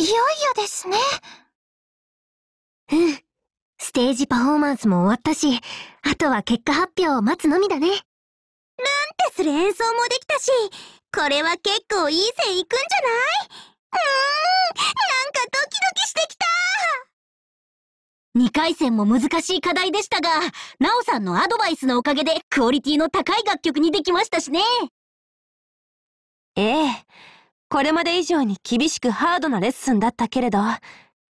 いよいよですね。うん。ステージパフォーマンスも終わったし、あとは結果発表を待つのみだね。なんてする演奏もできたし、これは結構いい線いくんじゃないうーん、なんかドキドキしてきた2回戦も難しい課題でしたが、ナオさんのアドバイスのおかげでクオリティの高い楽曲にできましたしね。ええ。これまで以上に厳しくハードなレッスンだったけれど、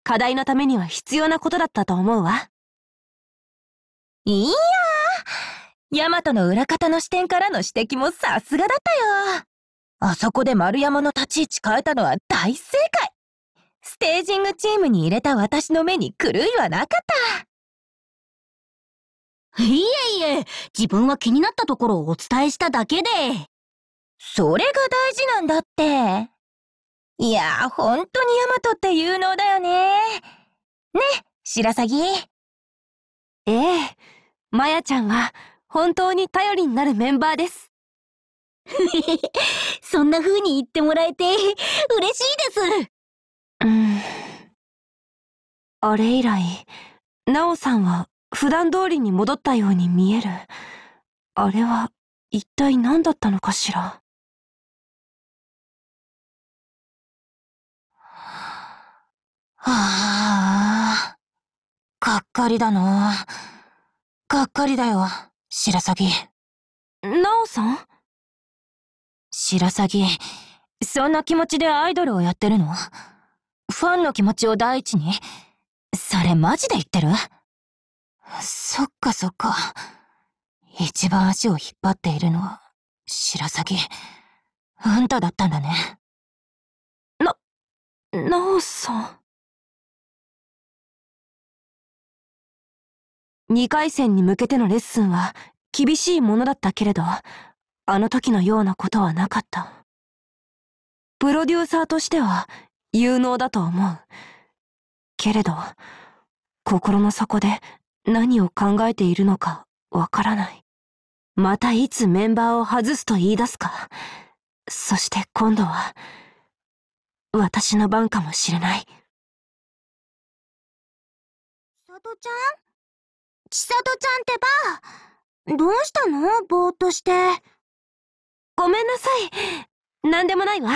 課題のためには必要なことだったと思うわ。いやー、ヤマトの裏方の視点からの指摘もさすがだったよ。あそこで丸山の立ち位置変えたのは大正解。ステージングチームに入れた私の目に狂いはなかった。いえいえ、自分は気になったところをお伝えしただけで。それが大事なんだって。いや、本当にヤマトって有能だよね。ね、白鷺。ええ、マヤちゃんは本当に頼りになるメンバーです。そんな風に言ってもらえて嬉しいです。うん。あれ以来、ナオさんは普段通りに戻ったように見える。あれは一体何だったのかしら。はあ、がっかりだな。がっかりだよ、白鷺。なおさん白鷺、そんな気持ちでアイドルをやってるのファンの気持ちを第一にそれマジで言ってるそっかそっか。一番足を引っ張っているのは、白鷺。あんただったんだね。な、なおさん。2回戦に向けてのレッスンは厳しいものだったけれど、あの時のようなことはなかった。プロデューサーとしては有能だと思う。けれど、心の底で何を考えているのかわからない。またいつメンバーを外すと言い出すか。そして今度は、私の番かもしれない。さとちゃんちさとちゃんってば、どうしたのぼーっとして。ごめんなさい。なんでもないわ。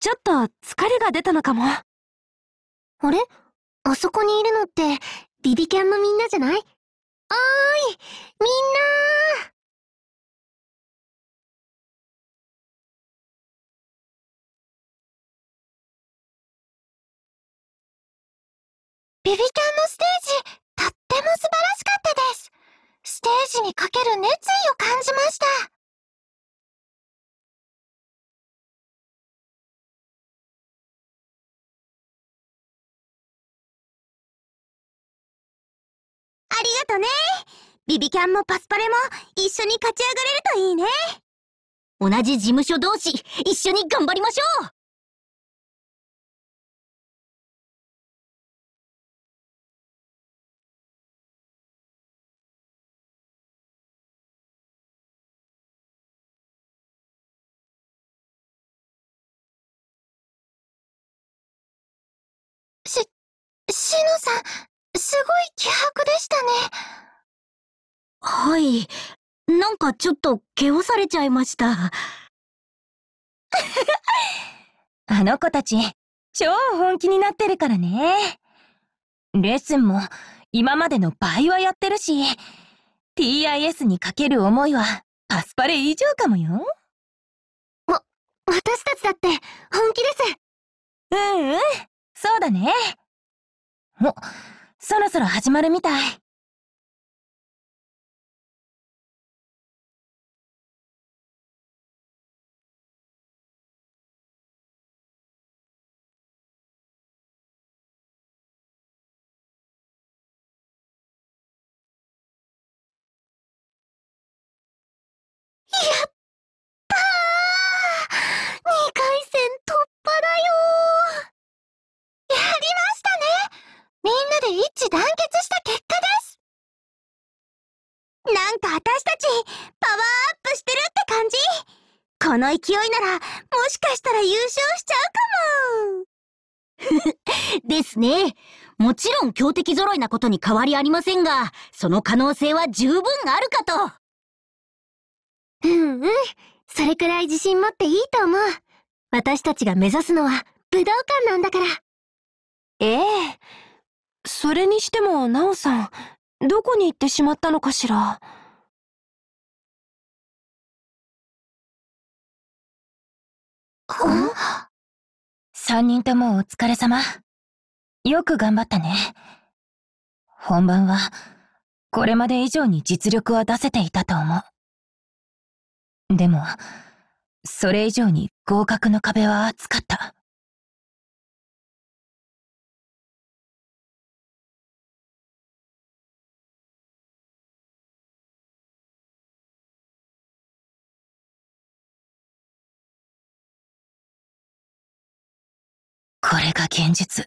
ちょっと疲れが出たのかも。あれあそこにいるのって、ビビキャンのみんなじゃないおーいみんなビビキャンのステージとっても素晴らしかったです。ステージにかける熱意を感じました。ありがとね。ビビキャンもパスパレも一緒に勝ち上がれるといいね。同じ事務所同士、一緒に頑張りましょうさん、すごい気迫でしたね。はい。なんかちょっと、ケオされちゃいました。あの子たち、超本気になってるからね。レッスンも、今までの倍はやってるし、TIS にかける思いは、パスパレ以上かもよ。わ、私たちだって、本気です。うんうん、そうだね。お、そろそろ始まるみたい。やった。2回戦突破だよやりましたねみんなで一致団結した結果ですなんか私たち、パワーアップしてるって感じこの勢いなら、もしかしたら優勝しちゃうかも ですね。もちろん強敵揃いなことに変わりありませんが、その可能性は十分あるかと。うんうん。それくらい自信持っていいと思う。私たちが目指すのは武道館なんだから。ええ。それにしても、ナオさん、どこに行ってしまったのかしら。三人ともお疲れ様。よく頑張ったね。本番は、これまで以上に実力は出せていたと思う。でも、それ以上に合格の壁は厚かった。これが現実。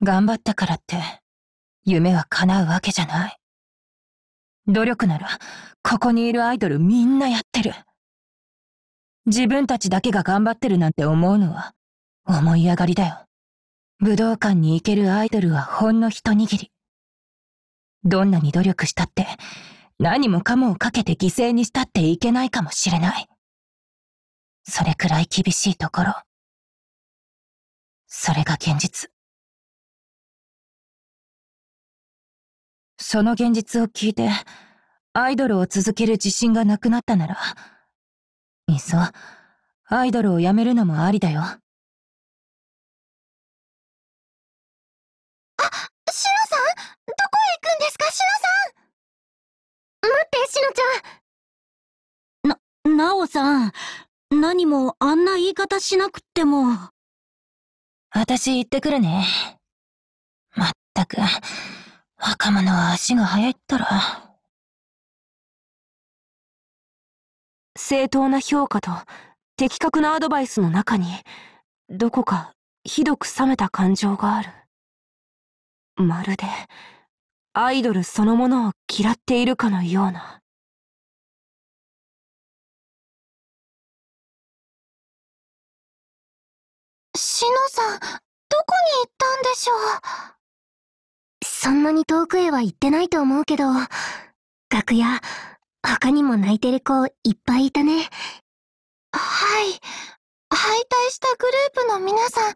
頑張ったからって、夢は叶うわけじゃない。努力なら、ここにいるアイドルみんなやってる。自分たちだけが頑張ってるなんて思うのは、思い上がりだよ。武道館に行けるアイドルはほんの一握り。どんなに努力したって、何もかもをかけて犠牲にしたっていけないかもしれない。それくらい厳しいところ、それが現実。その現実を聞いて、アイドルを続ける自信がなくなったなら、いっそ、アイドルを辞めるのもありだよ。あ、シノさんどこへ行くんですか、シノさん待って、シノちゃんな、ナオさん、何もあんな言い方しなくっても。私行ってくるね。まったく、若者は足が速いったら。正当な評価と的確なアドバイスの中に、どこかひどく冷めた感情がある。まるで、アイドルそのものを嫌っているかのような。しのさん、どこに行ったんでしょうそんなに遠くへは行ってないと思うけど、楽屋、他にも泣いてる子いっぱいいたね。はい。敗退したグループの皆さん、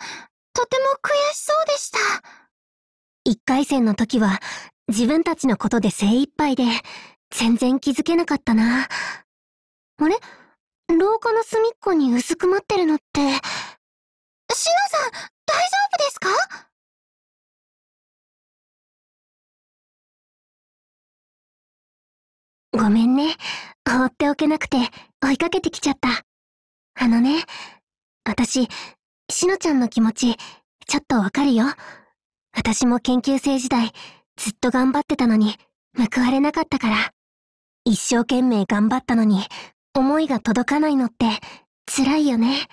とても悔しそうでした。一回戦の時は、自分たちのことで精一杯で、全然気づけなかったな。あれ廊下の隅っこに薄くまってるのって、シノさん、大丈夫ですかごめんね。放っておけなくて追いかけてきちゃった。あのね、私、しのちゃんの気持ち、ちょっとわかるよ。私も研究生時代、ずっと頑張ってたのに、報われなかったから。一生懸命頑張ったのに、思いが届かないのって、辛いよね。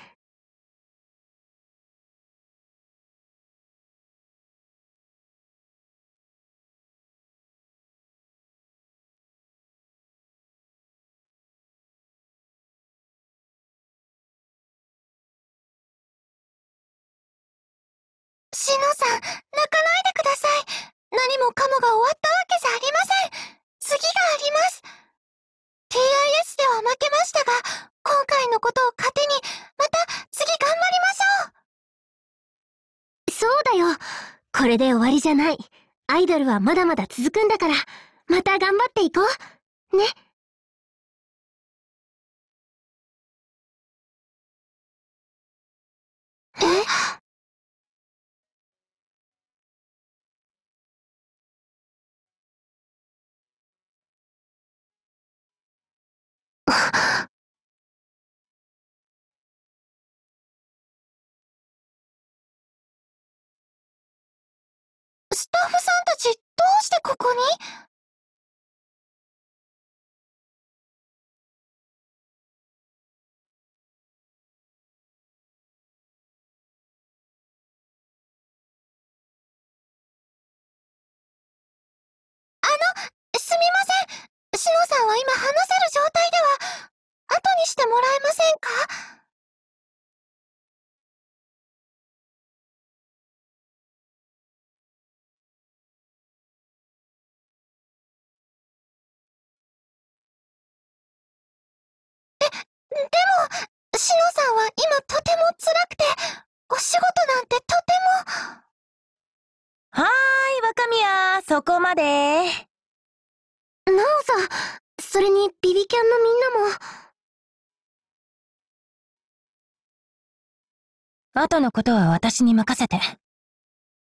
これで終わりじゃない。アイドルはまだまだ続くんだから、また頑張っていこう。ね。えラフさんたちどうしてここにすみません。シノさんは今話せる状態では、後にしてもらえませんか後のことは私に任せて。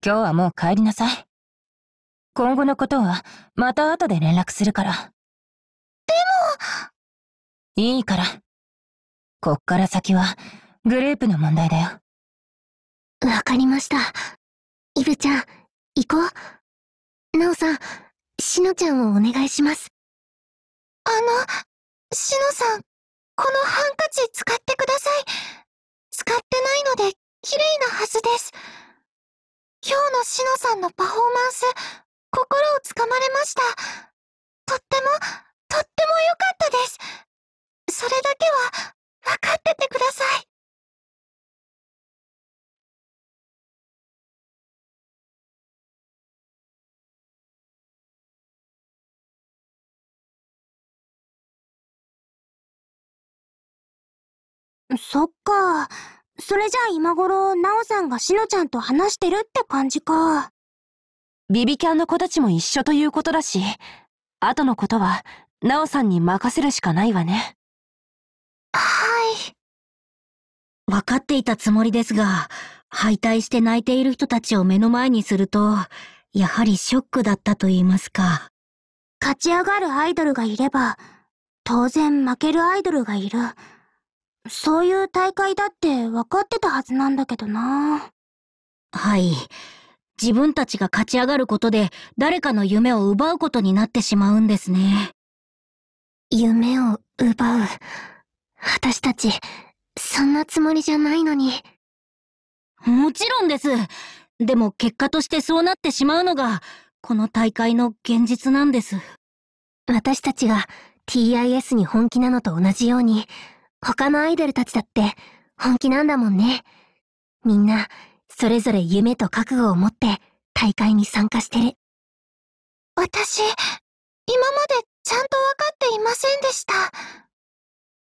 今日はもう帰りなさい。今後のことはまた後で連絡するから。でも。いいから。こっから先はグループの問題だよ。わかりました。イブちゃん、行こう。ナオさん、しのちゃんをお願いします。あの、しのさん、このハンカチ使ってください。使ってないので綺麗なはずです。今日のシノさんのパフォーマンス、心をつかまれました。とっても、とっても良かったです。それだけは、分かっててください。そっか。それじゃあ今頃、ナオさんがしのちゃんと話してるって感じか。ビビキャンの子たちも一緒ということだし、後のことは、ナオさんに任せるしかないわね。はい。わかっていたつもりですが、敗退して泣いている人たちを目の前にすると、やはりショックだったと言いますか。勝ち上がるアイドルがいれば、当然負けるアイドルがいる。そういう大会だって分かってたはずなんだけどな。はい。自分たちが勝ち上がることで誰かの夢を奪うことになってしまうんですね。夢を奪う。私たち、そんなつもりじゃないのに。もちろんです。でも結果としてそうなってしまうのが、この大会の現実なんです。私たちが TIS に本気なのと同じように、他のアイドルたちだって本気なんだもんね。みんな、それぞれ夢と覚悟を持って大会に参加してる。私、今までちゃんとわかっていませんでした。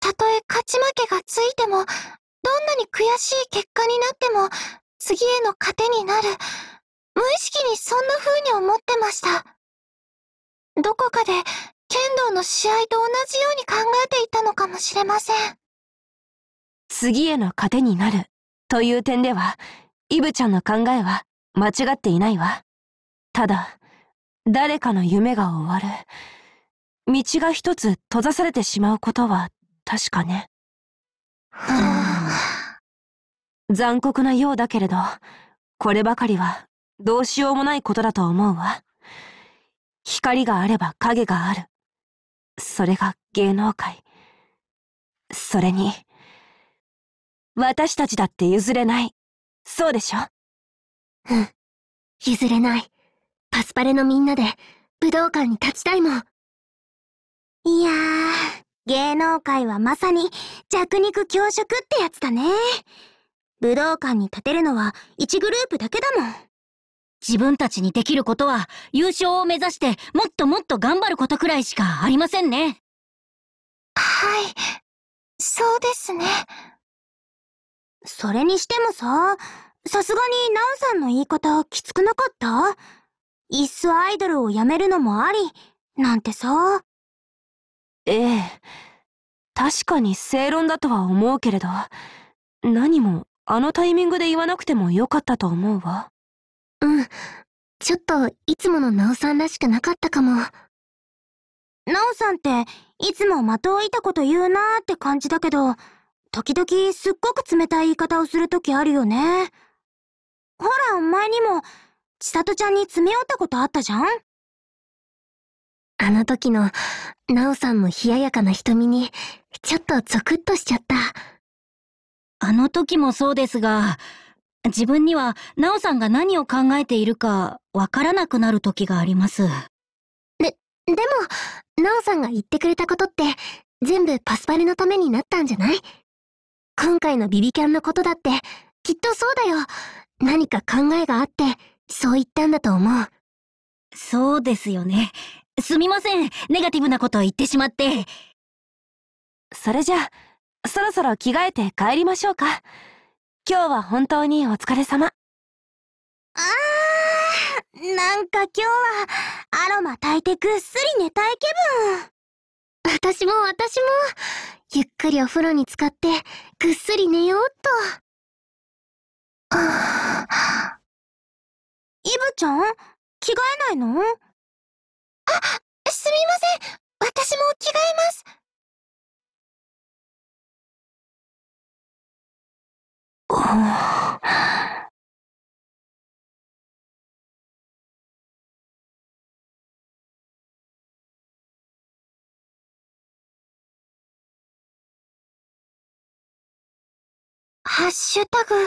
たとえ勝ち負けがついても、どんなに悔しい結果になっても、次への糧になる。無意識にそんな風に思ってました。どこかで剣道の試合と同じように考えていたのかもしれません。次への糧になるという点では、イブちゃんの考えは間違っていないわ。ただ、誰かの夢が終わる。道が一つ閉ざされてしまうことは確かね。残酷なようだけれど、こればかりはどうしようもないことだと思うわ。光があれば影があるそれが芸能界。それに、私たちだって譲れない。そうでしょうん。譲れない。パスパレのみんなで武道館に立ちたいもん。いやー、芸能界はまさに弱肉強食ってやつだね。武道館に立てるのは1グループだけだもん。自分たちにできることは優勝を目指してもっともっと頑張ることくらいしかありませんね。はい、そうですね。それにしてもさ、さすがにナンさんの言い方きつくなかったいっそアイドルを辞めるのもあり、なんてさ。ええ。確かに正論だとは思うけれど、何もあのタイミングで言わなくてもよかったと思うわ。うん。ちょっと、いつものナオさんらしくなかったかも。ナオさんって、いつも的を射たこと言うなーって感じだけど、時々すっごく冷たい言い方をするときあるよね。ほら、前にも、ちさとちゃんに詰め寄ったことあったじゃんあの時の、ナオさんの冷ややかな瞳に、ちょっとゾクッとしちゃった。あの時もそうですが、自分には、ナオさんが何を考えているか、わからなくなる時があります。で、でも、ナオさんが言ってくれたことって、全部パスパレのためになったんじゃない今回のビビキャンのことだって、きっとそうだよ。何か考えがあって、そう言ったんだと思う。そうですよね。すみません。ネガティブなことを言ってしまって。それじゃ、そろそろ着替えて帰りましょうか。今日は本当にお疲れ様。あー、なんか今日はアロマ炊いてぐっすり寝たい気分。私も私も、ゆっくりお風呂に浸かってぐっすり寝ようっと。イブちゃん着替えないのあ、すみません。私も着替えます。ハッシュタグ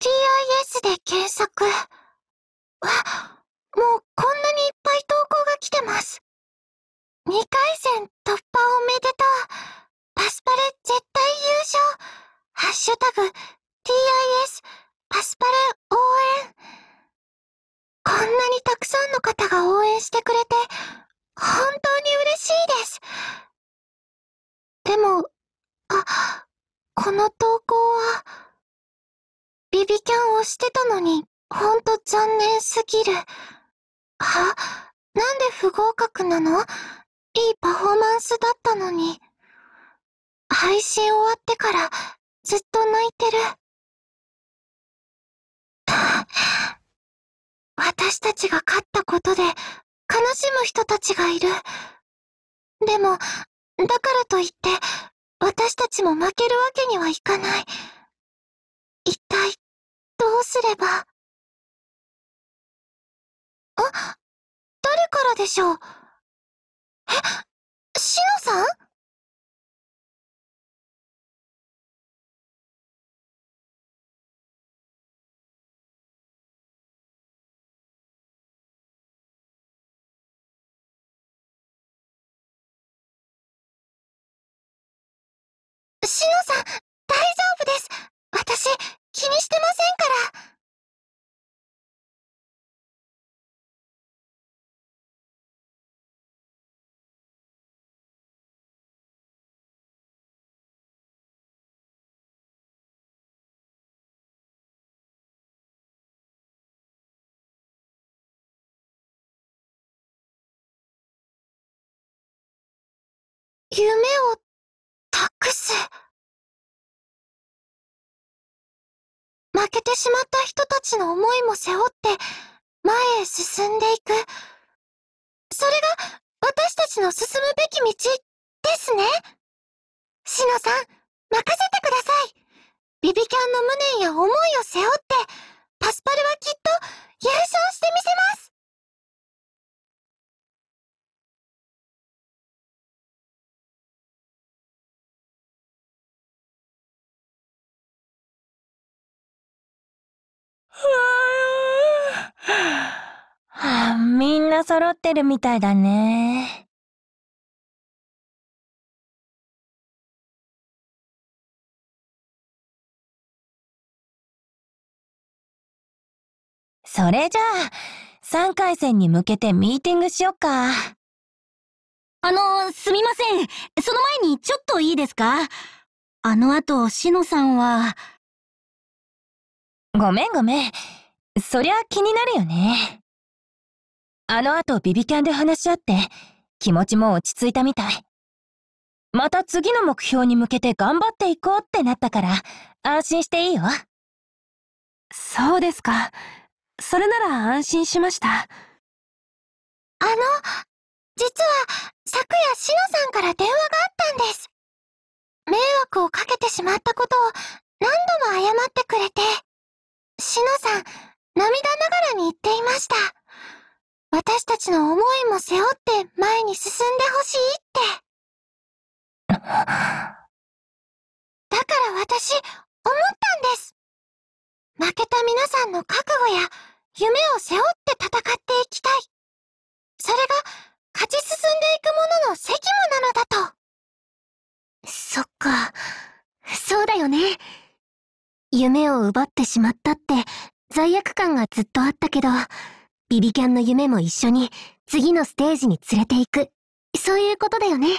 TIS で検索。わ、もうこんなにいっぱい投稿が来てます。2回戦突破おめでとう。パスパレ絶対優勝。ハッシュタグ TIS パスパル応援こんなにたくさんの方が応援してくれて本当に嬉しいですでもあこの投稿はビビキャンをしてたのにほんと残念すぎるはなんで不合格なのいいパフォーマンスだったのに配信終わってからずっと泣いてる。私たちが勝ったことで悲しむ人たちがいる。でも、だからといって、私たちも負けるわけにはいかない。一体、どうすれば。あ、誰からでしょうえ、しのさんしのさん、大丈夫です。私、気にしてませんから。夢を託す。負けてしまった人たちの思いも背負って前へ進んでいく。それが私たちの進むべき道ですね。しのさん、任せてください。ビビキャンの無念や思いを背負って、パスパルはきっと優勝してみせますはあ、みんな揃ってるみたいだね。それじゃあ、3回戦に向けてミーティングしよっか。あの、すみません。その前にちょっといいですかあの後、しのさんは。ごめんごめん。そりゃ気になるよね。あの後ビビキャンで話し合って、気持ちも落ち着いたみたい。また次の目標に向けて頑張っていこうってなったから、安心していいよ。そうですか。それなら安心しました。あの、実は、昨夜シノさんから電話があったんです。迷惑をかけてしまったことを何度も謝ってくれて、しのさん、涙ながらに言っていました。私たちの思いも背負って前に進んでほしいって。だから私、思ったんです。負けた皆さんの覚悟や夢を背負って戦っていきたい。それが勝ち進んでいくものの責務なのだと。そっか。そうだよね。夢を奪ってしまったって罪悪感がずっとあったけど、ビビキャンの夢も一緒に次のステージに連れて行く。そういうことだよね。はい、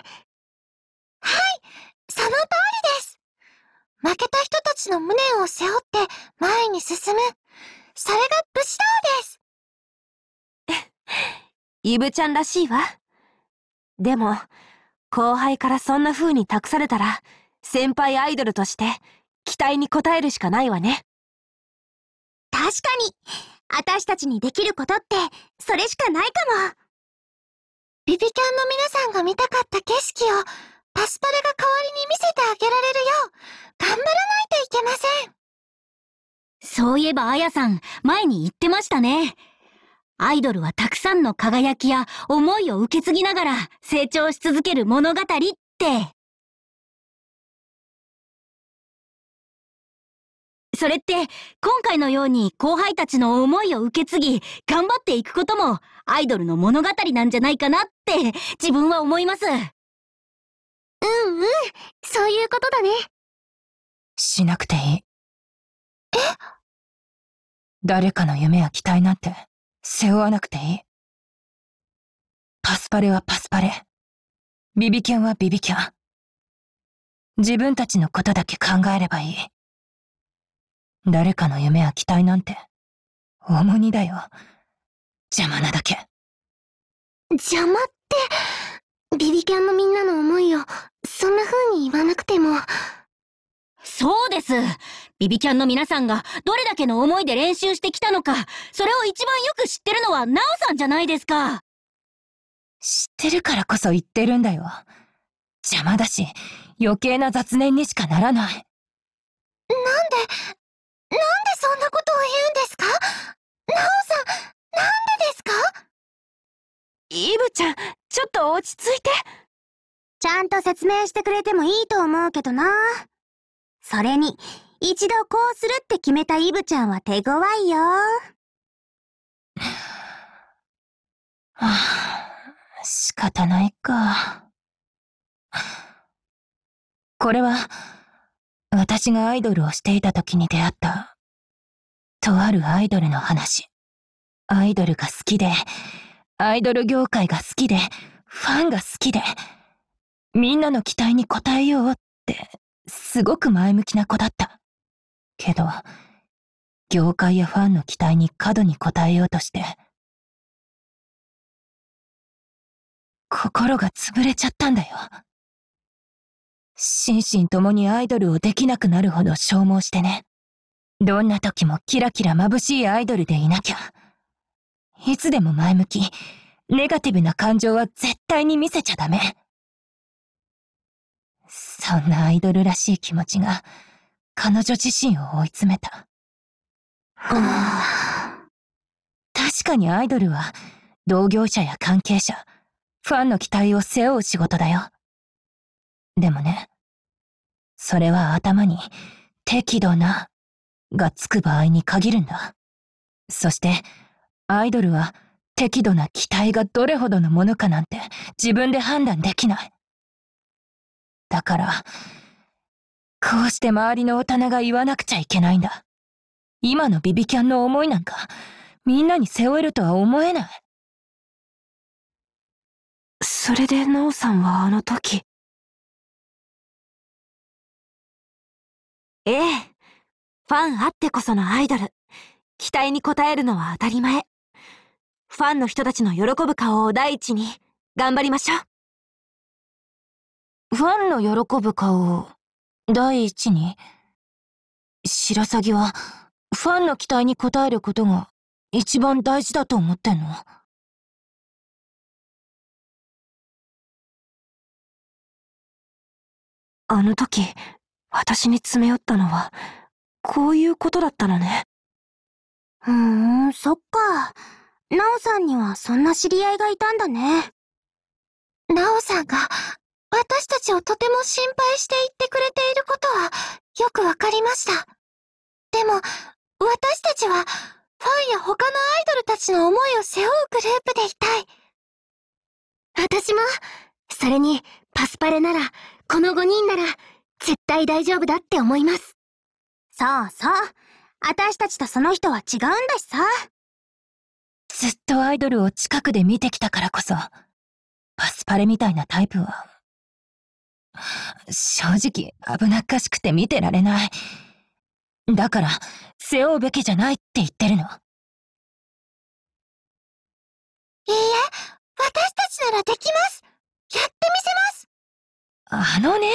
その通りです。負けた人たちの無念を背負って前に進む。それが武士道です。イブちゃんらしいわ。でも、後輩からそんな風に託されたら、先輩アイドルとして期待に応えるしかないわね。確かに私たちにできることってそれしかないかもビビキャンの皆さんが見たかった景色をパスパラが代わりに見せてあげられるよう頑張らないといけませんそういえばあやさん前に言ってましたねアイドルはたくさんの輝きや思いを受け継ぎながら成長し続ける物語って。それって、今回のように後輩たちの思いを受け継ぎ、頑張っていくことも、アイドルの物語なんじゃないかなって、自分は思います。うんうん、そういうことだね。しなくていい。え誰かの夢や期待なんて、背負わなくていい。パスパレはパスパレ。ビビキュンはビビキュン。自分たちのことだけ考えればいい。誰かの夢や期待なんて、重荷だよ。邪魔なだけ。邪魔って、ビビキャンのみんなの思いを、そんな風に言わなくても。そうですビビキャンの皆さんがどれだけの思いで練習してきたのか、それを一番よく知ってるのはナオさんじゃないですか知ってるからこそ言ってるんだよ。邪魔だし、余計な雑念にしかならない。なんで、なんでそんなことを言うんですかナオさん、なんでですかイブちゃん、ちょっと落ち着いて。ちゃんと説明してくれてもいいと思うけどな。それに、一度こうするって決めたイブちゃんは手強いよ。はあ、仕方ないか。これは、私がアイドルをしていた時に出会った、とあるアイドルの話。アイドルが好きで、アイドル業界が好きで、ファンが好きで、みんなの期待に応えようって、すごく前向きな子だった。けど、業界やファンの期待に過度に応えようとして、心が潰れちゃったんだよ。心身ともにアイドルをできなくなるほど消耗してね。どんな時もキラキラ眩しいアイドルでいなきゃ。いつでも前向き、ネガティブな感情は絶対に見せちゃダメ。そんなアイドルらしい気持ちが、彼女自身を追い詰めた。確かにアイドルは、同業者や関係者、ファンの期待を背負う仕事だよ。でもね、それは頭に適度ながつく場合に限るんだ。そして、アイドルは適度な期待がどれほどのものかなんて自分で判断できない。だから、こうして周りの大人が言わなくちゃいけないんだ。今のビビキャンの思いなんか、みんなに背負えるとは思えない。それで、ナオさんはあの時。ええ。ファンあってこそのアイドル。期待に応えるのは当たり前。ファンの人たちの喜ぶ顔を第一に、頑張りましょう。ファンの喜ぶ顔を、第一に白鷺は、ファンの期待に応えることが、一番大事だと思ってんの。あの時、私に詰め寄ったのは、こういうことだったのね。うーん、そっか。ナオさんにはそんな知り合いがいたんだね。ナオさんが私たちをとても心配して言ってくれていることはよくわかりました。でも、私たちはファンや他のアイドルたちの思いを背負うグループでいたい。私も、それにパスパレなら、この5人なら絶対大丈夫だって思います。そうそう。私たちとその人は違うんだしさ。ずっとアイドルを近くで見てきたからこそ、パスパレみたいなタイプは、正直危なっかしくて見てられない。だから、背負うべきじゃないって言ってるの。いいえ、私たちならできますやってみせますあのね、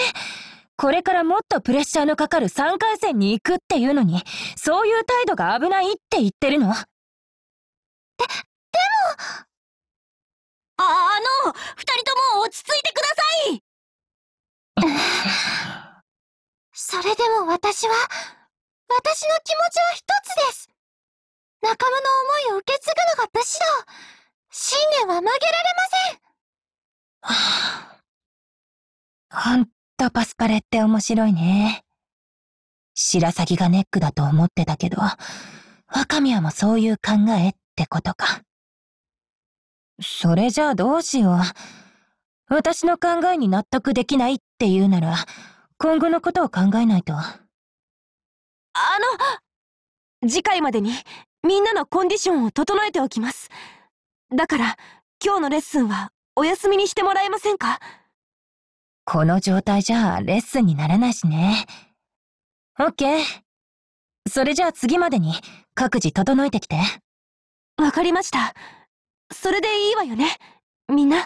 これからもっとプレッシャーのかかる3回戦に行くっていうのに、そういう態度が危ないって言ってるの。で、でも、あ、あの、二人とも落ち着いてくださいそれでも私は、私の気持ちは一つです。仲間の思いを受け継ぐのが武士道。信念は曲げられません。本とパスパレって面白いね。白鷺がネックだと思ってたけど、若宮もそういう考えってことか。それじゃあどうしよう。私の考えに納得できないって言うなら、今後のことを考えないと。あの次回までに、みんなのコンディションを整えておきます。だから、今日のレッスンはお休みにしてもらえませんかこの状態じゃレッスンにならないしね。オッケー。それじゃあ次までに各自整えてきて。わかりました。それでいいわよね、みんな。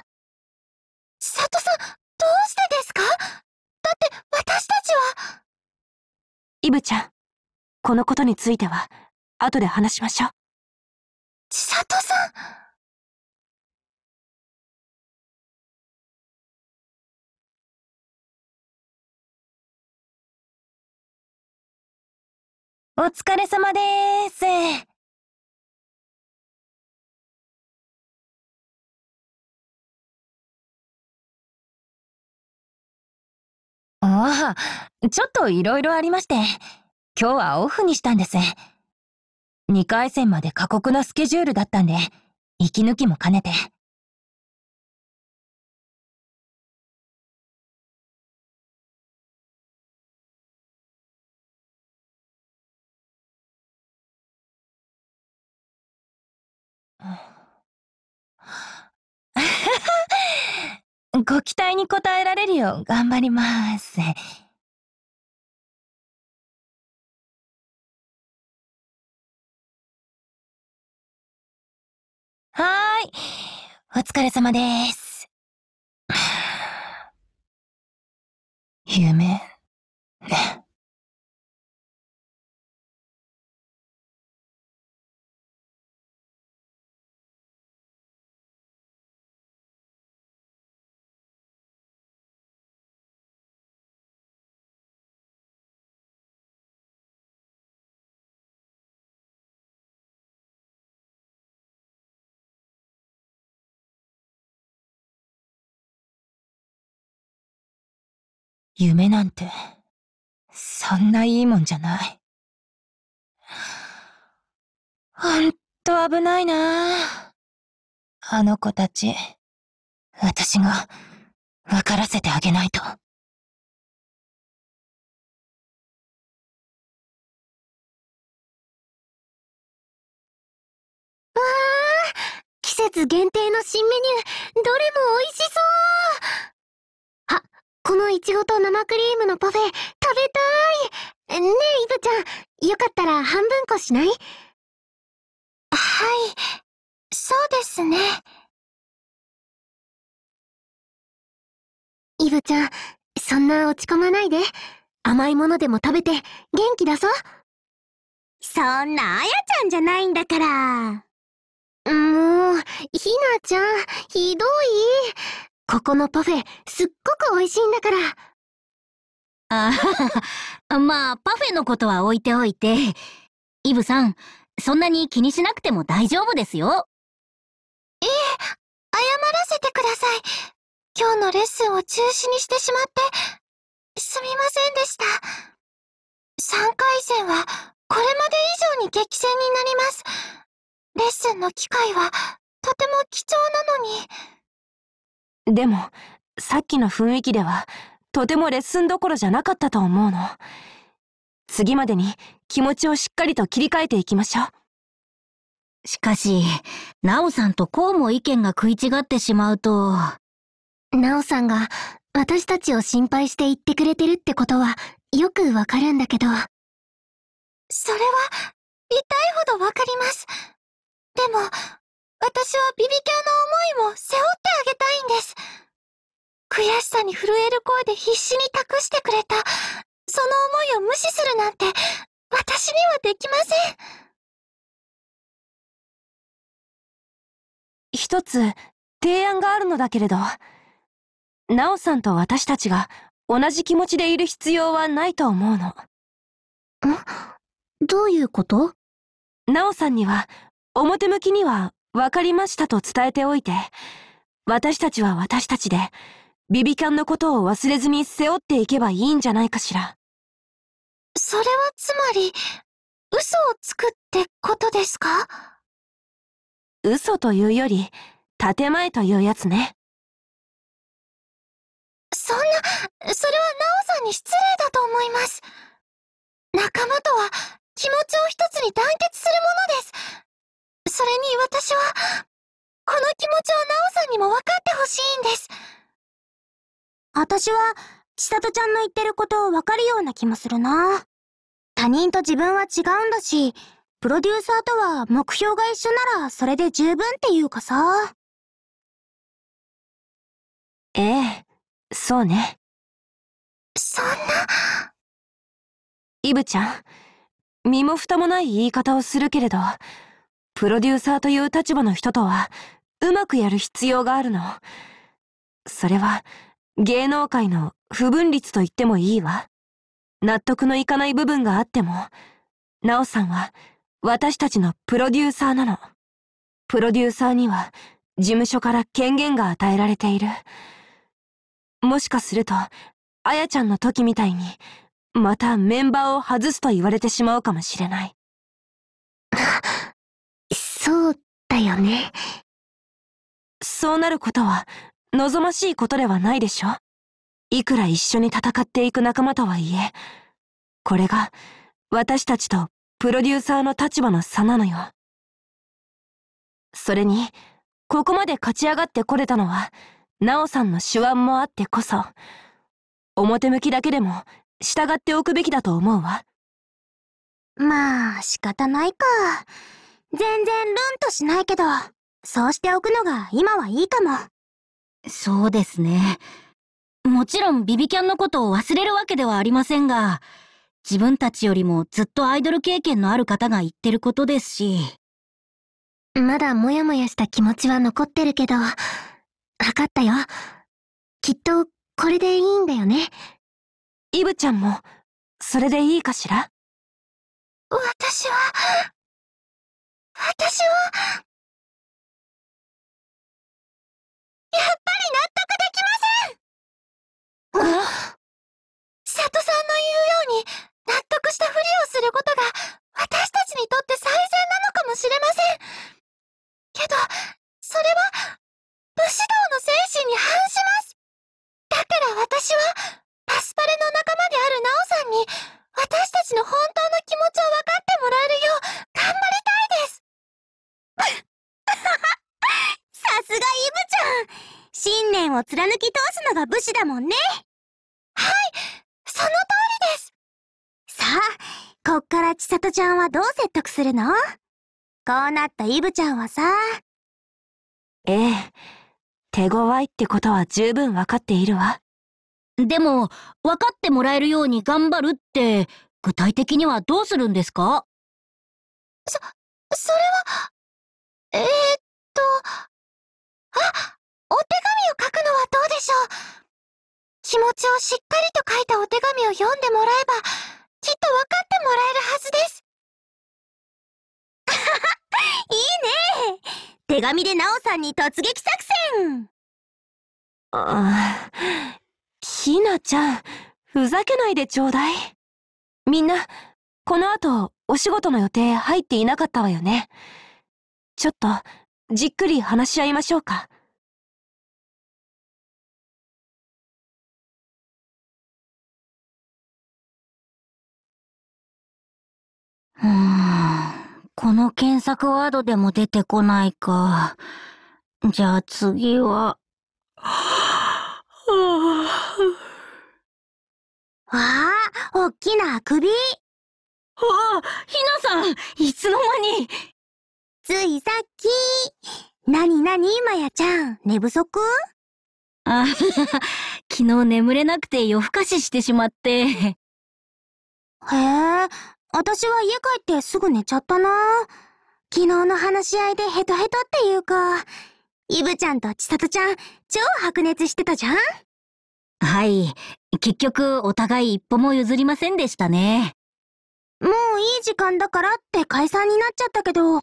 さとさん、どうしてですかだって私たちは。イブちゃん、このことについては後で話しましょう。佐藤さん。お疲れ様でーす。ああ、ちょっといろいろありまして、今日はオフにしたんです。2回戦まで過酷なスケジュールだったんで、息抜きも兼ねて。ご期待に応えられるよう頑張ります。はーい。お疲れ様でーす。夢、ね。夢なんて、そんないいもんじゃない。ほんと危ないなあの子たち、私が、分からせてあげないと。わあ季節限定の新メニューどれも美味しそうこのいちごと生クリームのパフェ、食べたいねえ、イブちゃん、よかったら半分こしないはい、そうですね。イブちゃん、そんな落ち込まないで。甘いものでも食べて元気出そう。そんなあやちゃんじゃないんだから。もう、ひなちゃん、ひどい。ここのパフェ、すっごく美味しいんだから。ああ、まあ、パフェのことは置いておいて。イブさん、そんなに気にしなくても大丈夫ですよ。いえ、謝らせてください。今日のレッスンを中止にしてしまって、すみませんでした。3回戦は、これまで以上に激戦になります。レッスンの機会は、とても貴重なのに。でも、さっきの雰囲気では、とてもレッスンどころじゃなかったと思うの。次までに気持ちをしっかりと切り替えていきましょう。しかし、ナオさんとこうも意見が食い違ってしまうと。ナオさんが私たちを心配して言ってくれてるってことはよくわかるんだけど。それは痛いほどわかります。でも、私はビビキャの思いも背負ってあげたいんです。悔しさに震える声で必死に託してくれた、その思いを無視するなんて、私にはできません。一つ、提案があるのだけれど、ナオさんと私たちが同じ気持ちでいる必要はないと思うの。んどういうことナオさんには表向きにはわかりましたと伝えておいて、私たちは私たちで、ビビキャンのことを忘れずに背負っていけばいいんじゃないかしら。それはつまり、嘘をつくってことですか嘘というより、建前というやつね。そんな、それはナオさんに失礼だと思います。仲間とは気持ちを一つに団結するものです。それに私は、この気持ちをナオさんにも分かってほしいんです。私は、千里ちゃんの言ってることを分かるような気もするな。他人と自分は違うんだし、プロデューサーとは目標が一緒ならそれで十分っていうかさ。ええ、そうね。そんな。イブちゃん、身も蓋もない言い方をするけれど、プロデューサーという立場の人とは、うまくやる必要があるの。それは、芸能界の不分率と言ってもいいわ。納得のいかない部分があっても、ナオさんは、私たちのプロデューサーなの。プロデューサーには、事務所から権限が与えられている。もしかすると、あやちゃんの時みたいに、またメンバーを外すと言われてしまうかもしれない。そうだよね。そうなることは望ましいことではないでしょいくら一緒に戦っていく仲間とはいえ、これが私たちとプロデューサーの立場の差なのよ。それに、ここまで勝ち上がってこれたのは、ナオさんの手腕もあってこそ、表向きだけでも従っておくべきだと思うわ。まあ仕方ないか。全然ルンとしないけど、そうしておくのが今はいいかも。そうですね。もちろんビビキャンのことを忘れるわけではありませんが、自分たちよりもずっとアイドル経験のある方が言ってることですし。まだもやもやした気持ちは残ってるけど、わかったよ。きっとこれでいいんだよね。イブちゃんも、それでいいかしら私は、私は、やっぱり納得できません佐里さんの言うように、納得したふりをすることが、私たちにとって最善なのかもしれません。けど、それは、武士道の精神に反します。だから私は、パスパレの仲間であるナオさんに、私たちの本当の気持ちを分かってもらえるよう、頑張りたいですさすがイブちゃん信念を貫き通すのが武士だもんねはいその通りですさあこっから千里ちゃんはどう説得するのこうなったイブちゃんはさええ手強いってことは十分分かっているわでも分かってもらえるように頑張るって具体的にはどうするんですかそそれはえー、っと、あお手紙を書くのはどうでしょう気持ちをしっかりと書いたお手紙を読んでもらえば、きっと分かってもらえるはずです。いいね手紙でナオさんに突撃作戦ああ、ひなちゃん、ふざけないでちょうだい。みんな、この後、お仕事の予定入っていなかったわよね。ちょっと、じっくり話し合いましょうか。うーん、この検索ワードでも出てこないか。じゃあ次は。わあ、おっきなあくび。ああ、ひなさん、いつの間に。ついさっき。なになに、まやちゃん、寝不足あ、昨日眠れなくて夜更かししてしまって。へえ、私は家帰ってすぐ寝ちゃったな。昨日の話し合いでヘトヘトっていうか、イブちゃんとサ里ちゃん、超白熱してたじゃんはい。結局、お互い一歩も譲りませんでしたね。もういい時間だからって解散になっちゃったけど、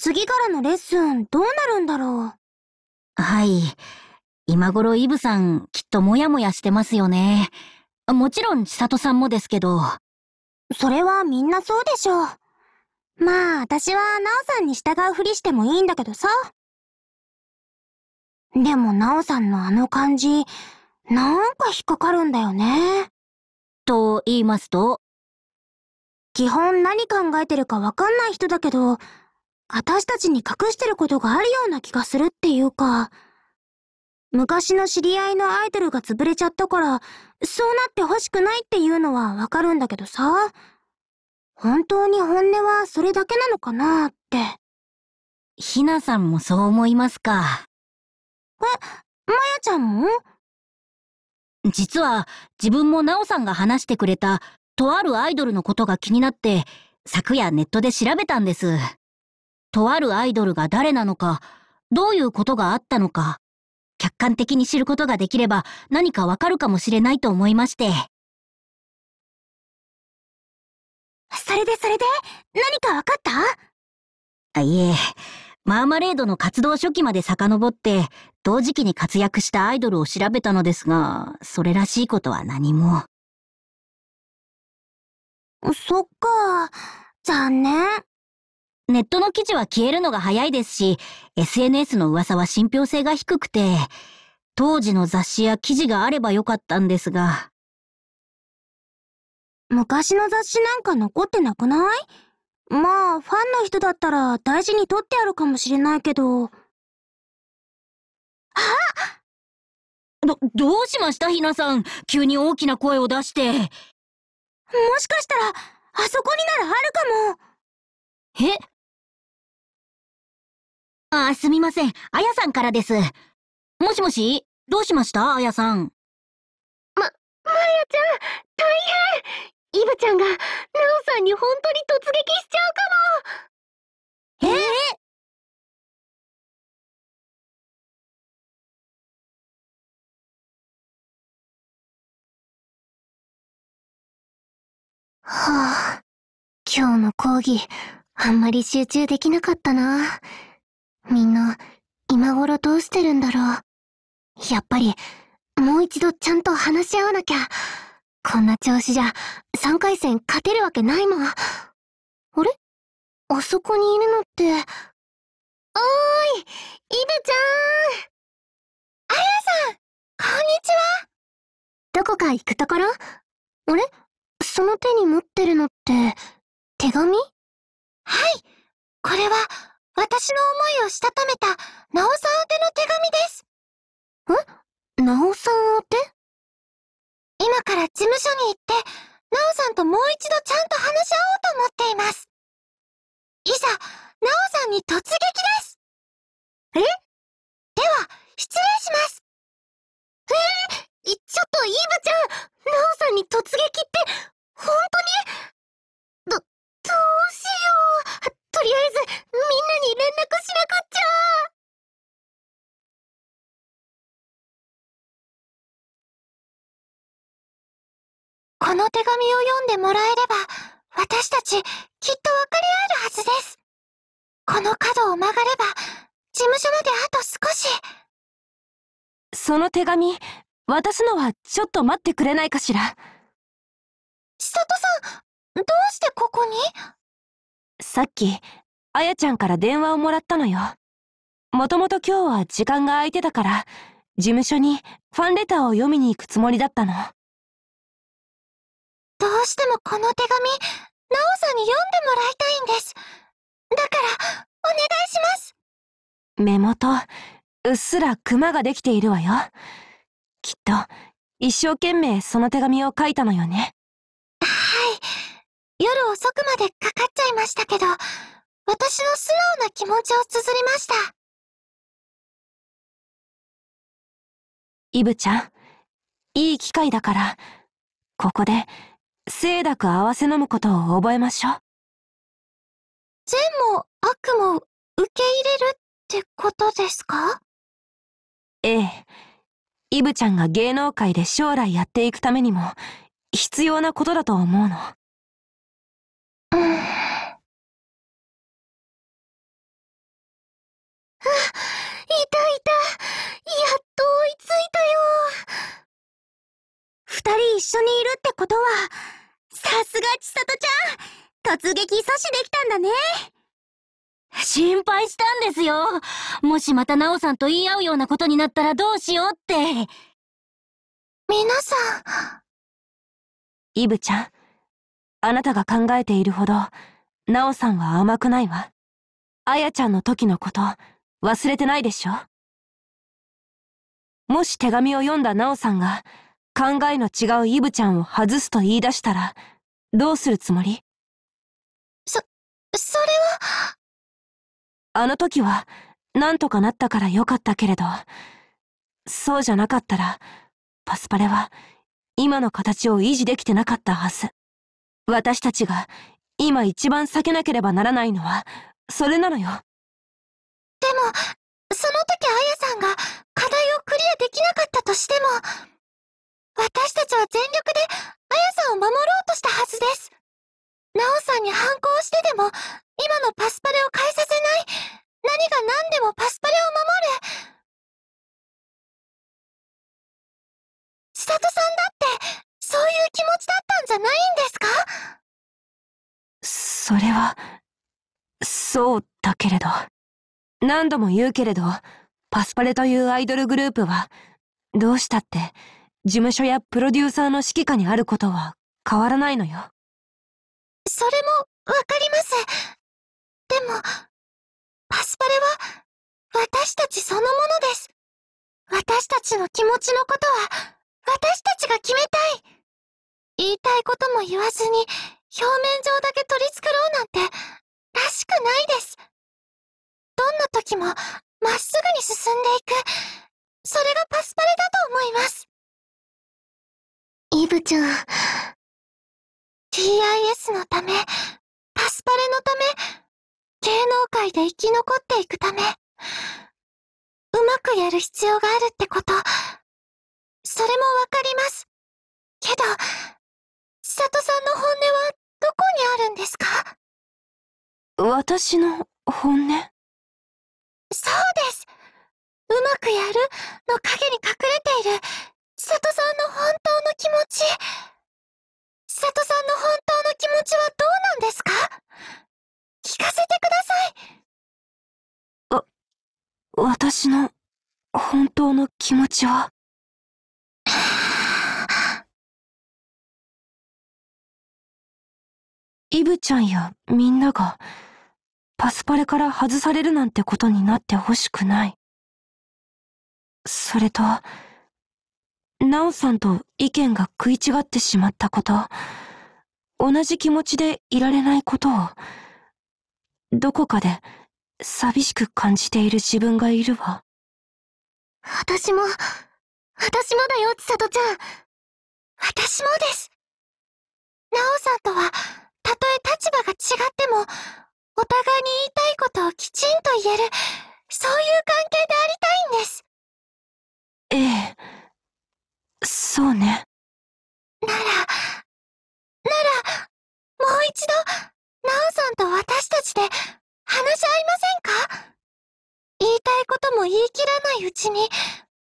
次からのレッスンどうなるんだろう。はい。今頃イブさんきっとモヤモヤしてますよね。もちろん千里さんもですけど。それはみんなそうでしょう。まあ私はナオさんに従うふりしてもいいんだけどさ。でもナオさんのあの感じ、なんか引っかかるんだよね。と言いますと基本何考えてるかわかんない人だけど、私たちに隠してることがあるような気がするっていうか、昔の知り合いのアイドルが潰れちゃったから、そうなってほしくないっていうのはわかるんだけどさ、本当に本音はそれだけなのかなって。ひなさんもそう思いますか。え、まやちゃんも実は自分もなおさんが話してくれたとあるアイドルのことが気になって昨夜ネットで調べたんです。とあるアイドルが誰なのか、どういうことがあったのか、客観的に知ることができれば何かわかるかもしれないと思いまして。それでそれで、何かわかったあいえ、マーマレードの活動初期まで遡って、同時期に活躍したアイドルを調べたのですが、それらしいことは何も。そっか、残念。ネットの記事は消えるのが早いですし、SNS の噂は信憑性が低くて、当時の雑誌や記事があればよかったんですが。昔の雑誌なんか残ってなくないまあ、ファンの人だったら大事に取ってあるかもしれないけど。あど、どうしましたひなさん。急に大きな声を出して。もしかしたら、あそこにならあるかも。えあ、すみません。あやさんからです。もしもしどうしましたあやさん。ま、まやちゃん、大変イブちゃんが、なおさんに本当に突撃しちゃうかもええはあ、今日の講義、あんまり集中できなかったな。みんな、今頃どうしてるんだろう。やっぱり、もう一度ちゃんと話し合わなきゃ。こんな調子じゃ、3回戦勝てるわけないもん。あれあそこにいるのって。おーいイブちゃーんあやさんこんにちはどこか行くところあれその手に持ってるのって、手紙はいこれは、私の思いをしたためた、ナオさん宛ての手紙です。んナオさん宛て今から事務所に行って、ナオさんともう一度ちゃんと話し合おうと思っています。いざ、ナオさんに突撃ですえでは、失礼しますえー、ちょっとイーブちゃん、ナオさんに突撃って、本当にど、どうしよう。とりあえずみんなに連絡しなくっちゃこの手紙を読んでもらえれば、私たち、きっと分かり合えるはずです。この角を曲がれば、事務所まであと少し。その手紙、渡すのはちょっと待ってくれないかしら。千里さん、どうしてここにさっき、あやちゃんから電話をもらったのよ。もともと今日は時間が空いてたから、事務所にファンレターを読みに行くつもりだったの。どうしてもこの手紙、なおさんに読んでもらいたいんです。だから、お願いします。目元、うっすらクマができているわよ。きっと、一生懸命その手紙を書いたのよね。はい。夜遅くまでかかっちゃいましたけど、私の素直な気持ちを綴りました。イブちゃん、いい機会だから、ここで、清濁合わせ飲むことを覚えましょう。善も悪も受け入れるってことですかええ。イブちゃんが芸能界で将来やっていくためにも、必要なことだと思うの。いたいたやっと追いついたよ二人一緒にいるってことはさすが千里ちゃん突撃阻止できたんだね心配したんですよもしまた奈緒さんと言い合うようなことになったらどうしようって皆さんイブちゃんあなたが考えているほど奈緒さんは甘くないわあやちゃんの時のこと忘れてないでしょもし手紙を読んだナオさんが、考えの違うイブちゃんを外すと言い出したら、どうするつもりそ、それは。あの時は、何とかなったからよかったけれど、そうじゃなかったら、パスパレは、今の形を維持できてなかったはず。私たちが、今一番避けなければならないのは、それなのよ。でも、その時アヤさんが課題をクリアできなかったとしても、私たちは全力でアヤさんを守ろうとしたはずです。なおさんに反抗してでも、今のパスパレを変えさせない。何が何でもパスパレを守る。千里さんだって、そういう気持ちだったんじゃないんですかそれは、そうだけれど。何度も言うけれど、パスパレというアイドルグループは、どうしたって、事務所やプロデューサーの指揮下にあることは変わらないのよ。それもわかります。でも、パスパレは私たちそのものです。私たちの気持ちのことは私たちが決めたい。言いたいことも言わずに表面上だけ取り繕うなんてらしくないです。どんな時もまっすぐに進んでいく。それがパスパレだと思います。イブちゃん。TIS のため、パスパレのため、芸能界で生き残っていくため、うまくやる必要があるってこと、それもわかります。けど、里さんの本音はどこにあるんですか私の本音そうですうまくやるの陰に隠れている里さんの本当の気持ち里さんの本当の気持ちはどうなんですか聞かせてくださいあ私の本当の気持ちは イブちゃんやみんながパスパレから外されるなんてことになってほしくない。それと、ナオさんと意見が食い違ってしまったこと、同じ気持ちでいられないことを、どこかで寂しく感じている自分がいるわ。私も、私もだよ、千里ちゃん。私もです。ナオさんとは、たとえ立場が違っても、お互いに言いたいことをきちんと言える、そういう関係でありたいんです。ええ、そうね。なら、なら、もう一度、ナオさんと私たちで話し合いませんか言いたいことも言い切らないうちに、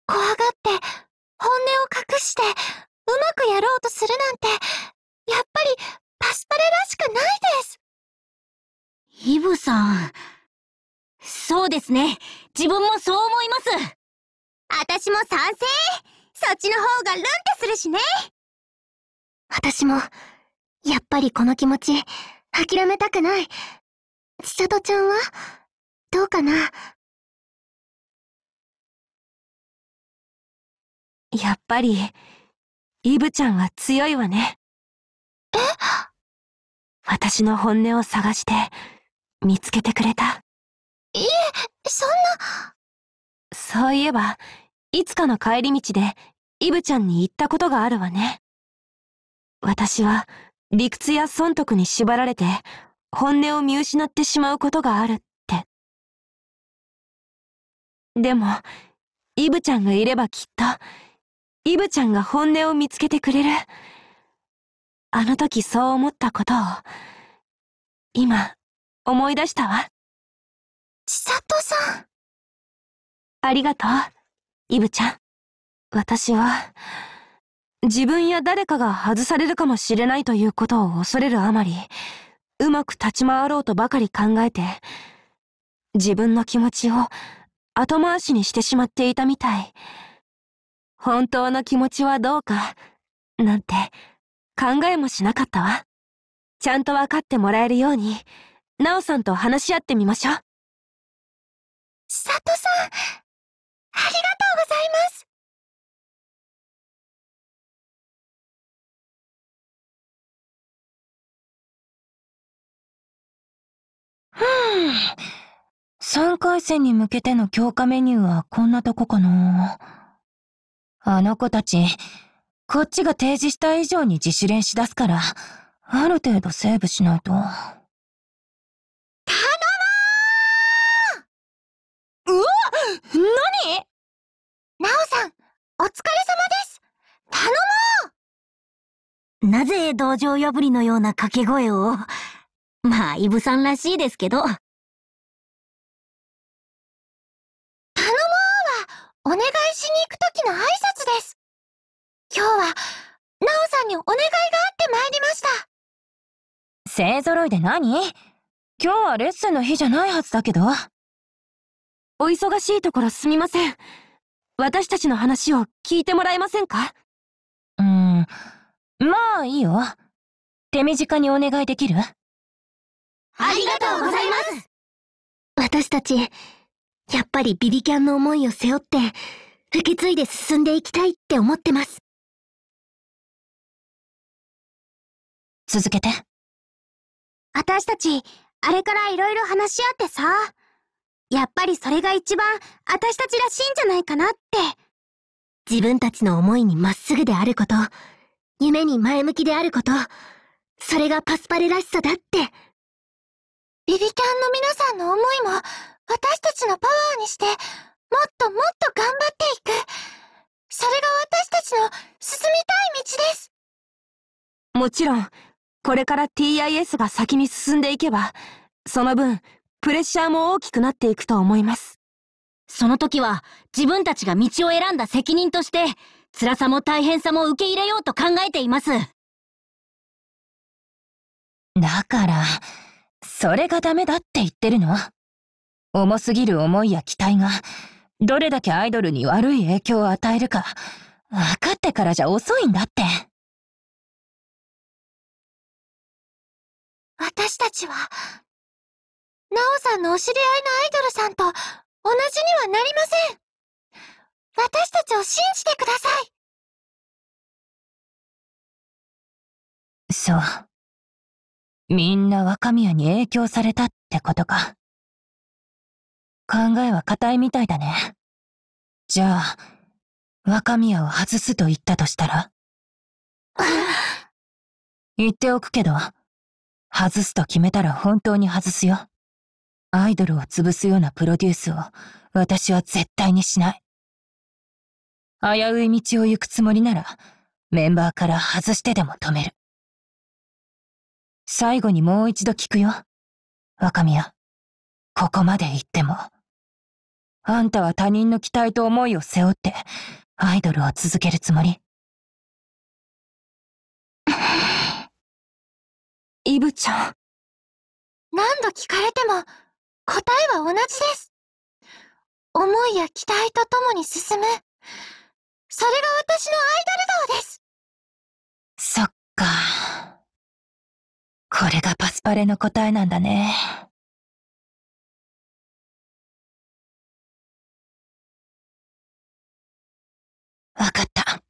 怖がって、本音を隠して、うまくやろうとするなんて、やっぱり、パスパレらしくないです。イブさん。そうですね。自分もそう思います。私も賛成。そっちの方がルンってするしね。私も、やっぱりこの気持ち、諦めたくない。千里ちゃんはどうかなやっぱり、イブちゃんは強いわね。え私の本音を探して、見つけてくれた。いえ、そんな。そういえば、いつかの帰り道で、イブちゃんに言ったことがあるわね。私は、理屈や損得に縛られて、本音を見失ってしまうことがあるって。でも、イブちゃんがいればきっと、イブちゃんが本音を見つけてくれる。あの時そう思ったことを、今、思い出したわ。千里さん。ありがとう、イブちゃん。私は、自分や誰かが外されるかもしれないということを恐れるあまり、うまく立ち回ろうとばかり考えて、自分の気持ちを後回しにしてしまっていたみたい。本当の気持ちはどうか、なんて考えもしなかったわ。ちゃんとわかってもらえるように、ナオさんと話し合ってみましょう。千里さん、ありがとうございます。ふん。3回戦に向けての強化メニューはこんなとこかな。あの子たち、こっちが提示した以上に自主練しだすから、ある程度セーブしないと。なオさん、お疲れ様です頼もうなぜ道場破りのような掛け声をまあ、イブさんらしいですけど。頼もうは、お願いしに行くときの挨拶です。今日は、ナオさんにお願いがあって参りました。勢揃いで何今日はレッスンの日じゃないはずだけど。お忙しいところすみません。私たちの話を聞いてもらえませんかうーん、まあいいよ。手短にお願いできるありがとうございます私たち、やっぱりビビキャンの思いを背負って、受け継いで進んでいきたいって思ってます。続けて。私たち、あれから色々話し合ってさ。やっぱりそれが一番私たちらしいんじゃないかなって。自分たちの思いにまっすぐであること、夢に前向きであること、それがパスパレらしさだって。ビビキャンの皆さんの思いも私たちのパワーにして、もっともっと頑張っていく。それが私たちの進みたい道です。もちろん、これから TIS が先に進んでいけば、その分、プレッシャーも大きくなっていくと思います。その時は自分たちが道を選んだ責任として、辛さも大変さも受け入れようと考えています。だから、それがダメだって言ってるの重すぎる思いや期待が、どれだけアイドルに悪い影響を与えるか、分かってからじゃ遅いんだって。私たちは、なおさんのお知り合いのアイドルさんと同じにはなりません。私たちを信じてください。そう。みんな若宮に影響されたってことか。考えは固いみたいだね。じゃあ、若宮を外すと言ったとしたら 言っておくけど、外すと決めたら本当に外すよ。アイドルを潰すようなプロデュースを私は絶対にしない。危うい道を行くつもりなら、メンバーから外してでも止める。最後にもう一度聞くよ。若宮、ここまで言っても。あんたは他人の期待と思いを背負って、アイドルを続けるつもり。イブちゃん。何度聞かれても、答えは同じです。思いや期待とともに進む。それが私のアイドル道です。そっか。これがパスパレの答えなんだね。わかった。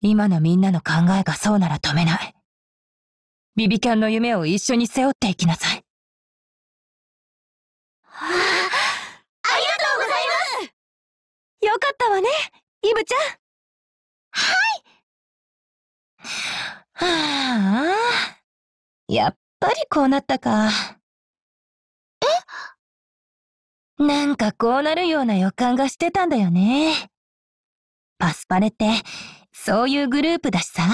今のみんなの考えがそうなら止めない。ビビキャンの夢を一緒に背負っていきなさい。イブちゃんはいはあ、やっぱりこうなったか。えなんかこうなるような予感がしてたんだよね。パスパレって、そういうグループだしさ。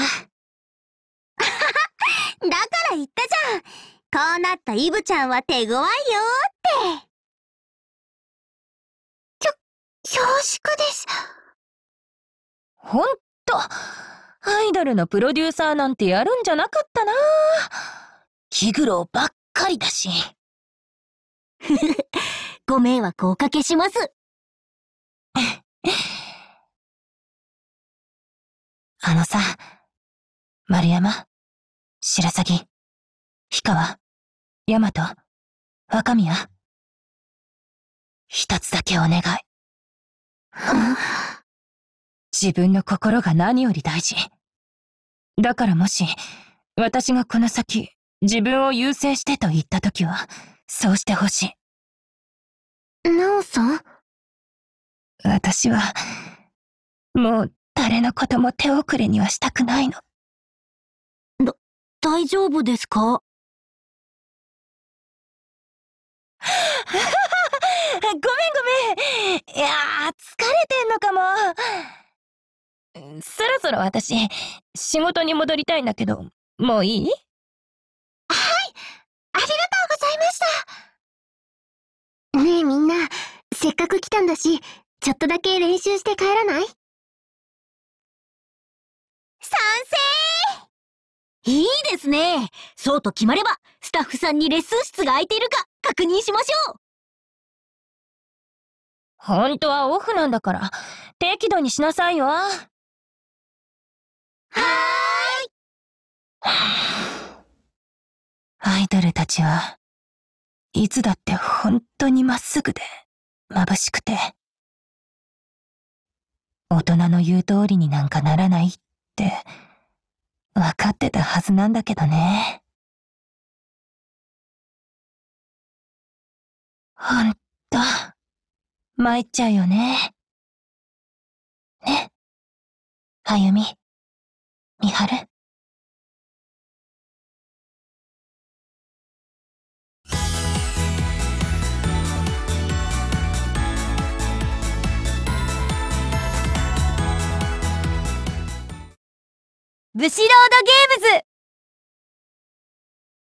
だから言ったじゃん。こうなったイブちゃんは手強いよって。きょ、恐縮です。ほんと、アイドルのプロデューサーなんてやるんじゃなかったな気苦労ばっかりだし。ご迷惑おかけします。あのさ、丸山、白鷺、氷川、大和、若宮。一つだけお願い。自分の心が何より大事。だからもし、私がこの先、自分を優先してと言った時は、そうしてほしい。なおさん私は、もう誰のことも手遅れにはしたくないの。だ、大丈夫ですか ごめんごめん。いやー、疲れてんのかも。そろそろ私、仕事に戻りたいんだけど、もういいはいありがとうございましたねえみんな、せっかく来たんだし、ちょっとだけ練習して帰らない賛成いいですねそうと決まれば、スタッフさんにレッスン室が空いているか確認しましょう本当はオフなんだから、適度にしなさいよ。はーいアイドルたちはいつだって本当にまっすぐで眩しくて大人の言う通りになんかならないって分かってたはずなんだけどねほんと参っちゃうよねねあゆみ美る。ブシロードゲームズ